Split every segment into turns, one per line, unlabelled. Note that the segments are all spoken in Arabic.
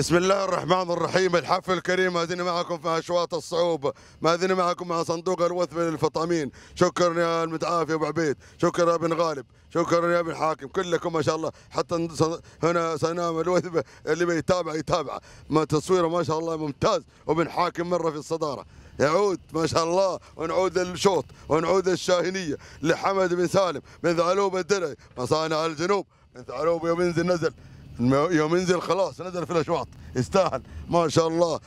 بسم الله الرحمن الرحيم الحفل الكريم هذين معكم في اشواط الصعوبة ما معكم مع صندوق الوثب للفطامين شكرا يا المتعافي ابو عبيد شكرا يا ابن غالب شكرا يا ابن حاكم كلكم ما شاء الله حتى هنا سنام الوثبة اللي بيتابع يتابع ما تصويره ما شاء الله ممتاز وابن حاكم مره في الصداره يعود ما شاء الله ونعود للشوط ونعود للشاهنيه لحمد بن سالم من ثعلوب الدرعي مصانع الجنوب من ثعلوب يوم ينزل نزل يوم ينزل خلاص نزل في الاشواط يستاهل ما شاء الله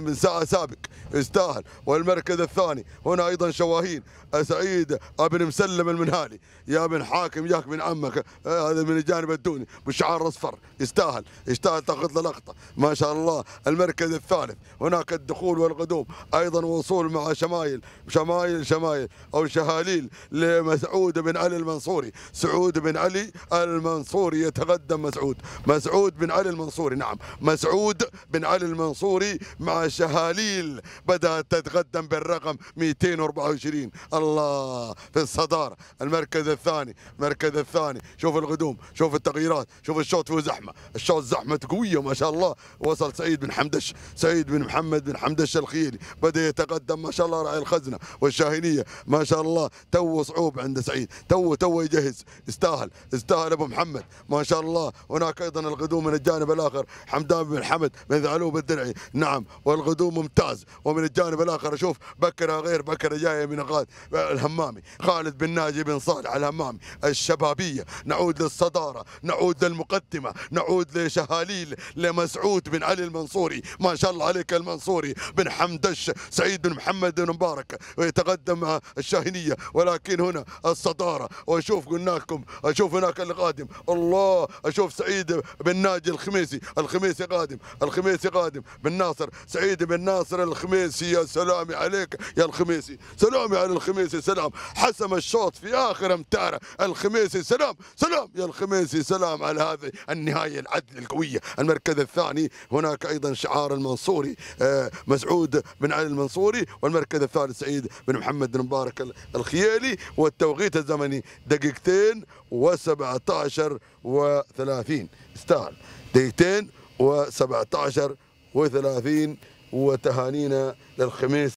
من ساعه سابق يستاهل والمركز الثاني هنا ايضا شواهين سعيد ابن مسلم المنهالي يا ابن حاكم ياك من عمك آه، هذا من الجانب الدوني بشعار اصفر يستاهل يستاهل تاخذ له لقطه ما شاء الله المركز الثالث هناك الدخول والقدوم ايضا وصول مع شمايل شمايل شمايل او شهاليل لمسعود بن علي المنصوري سعود بن علي المنصوري يتقدم مسعود مسعود بن علي المنصوري نعم مسعود بن علي المنصوري مع شهاليل بدأت تتقدم بالرقم 224 الله في الصدارة المركز الثاني المركز الثاني شوف القدوم شوف التغييرات شوف الشوط فيه زحمة الشوط زحمة قوية ما شاء الله وصل سعيد بن حمدش سعيد بن محمد بن حمدش الخيلي بدأ يتقدم ما شاء الله راعي الخزنة والشاهينية ما شاء الله تو صعوب عند سعيد تو تو يجهز يستاهل يستاهل ابو محمد ما شاء الله هناك ايضا الغدو من الجانب الاخر حمدان بن حمد بن ذعلوب الدرعي نعم والغدو ممتاز ومن الجانب الاخر اشوف بكره غير بكره جايه من غاد الهمامي خالد بن ناجي بن صالح الهمامي الشبابيه نعود للصداره نعود للمقدمه نعود لشهاليل لمسعود بن علي المنصوري ما شاء الله عليك المنصوري بن حمدش سعيد بن محمد بن مبارك ويتقدم الشاهنيه ولكن هنا الصداره واشوف قلنا لكم اشوف هناك اللي قادم الله اشوف سعيد بن ناجي الخميسي الخميسي قادم الخميسي قادم بن ناصر سعيد بن ناصر الخميسي يا سلامي عليك يا الخميسي سلامي على الخميسي سلام حسم الشوط في اخر امتاره الخميسي سلام سلام يا الخميسي سلام على هذه النهايه العدل القويه المركز الثاني هناك ايضا شعار المنصوري آه، مسعود بن علي المنصوري والمركز الثالث سعيد بن محمد بن مبارك الخيالي والتوقيت الزمني دقيقتين و17 و30 يستاهل دقيقتين و17 و30 وتهانينا للخميس